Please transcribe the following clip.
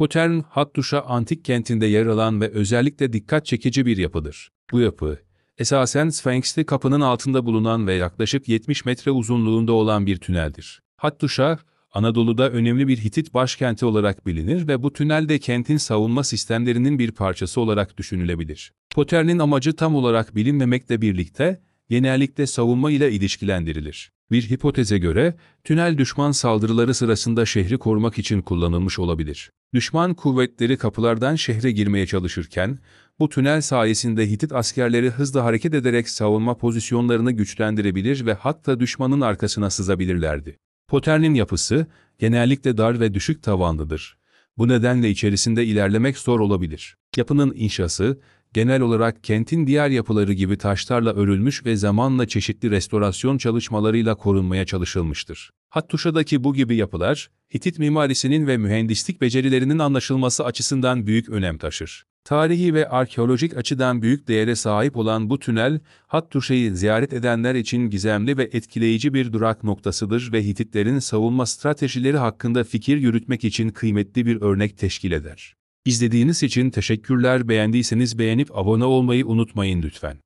Kotern, Hattuşa antik kentinde yer alan ve özellikle dikkat çekici bir yapıdır. Bu yapı, esasen Sphinx'li kapının altında bulunan ve yaklaşık 70 metre uzunluğunda olan bir tüneldir. Hattuşa, Anadolu'da önemli bir Hitit başkenti olarak bilinir ve bu tünel de kentin savunma sistemlerinin bir parçası olarak düşünülebilir. Potern'in amacı tam olarak bilinmemekle birlikte genellikle savunma ile ilişkilendirilir. Bir hipoteze göre, tünel düşman saldırıları sırasında şehri korumak için kullanılmış olabilir. Düşman kuvvetleri kapılardan şehre girmeye çalışırken, bu tünel sayesinde Hitit askerleri hızla hareket ederek savunma pozisyonlarını güçlendirebilir ve hatta düşmanın arkasına sızabilirlerdi. Poternin yapısı, genellikle dar ve düşük tavanlıdır. Bu nedenle içerisinde ilerlemek zor olabilir. Yapının inşası, genel olarak kentin diğer yapıları gibi taşlarla örülmüş ve zamanla çeşitli restorasyon çalışmalarıyla korunmaya çalışılmıştır. Hattuşa'daki bu gibi yapılar, Hitit mimarisinin ve mühendislik becerilerinin anlaşılması açısından büyük önem taşır. Tarihi ve arkeolojik açıdan büyük değere sahip olan bu tünel, Hattuşa'yı ziyaret edenler için gizemli ve etkileyici bir durak noktasıdır ve Hititlerin savunma stratejileri hakkında fikir yürütmek için kıymetli bir örnek teşkil eder. İzlediğiniz için teşekkürler. Beğendiyseniz beğenip abone olmayı unutmayın lütfen.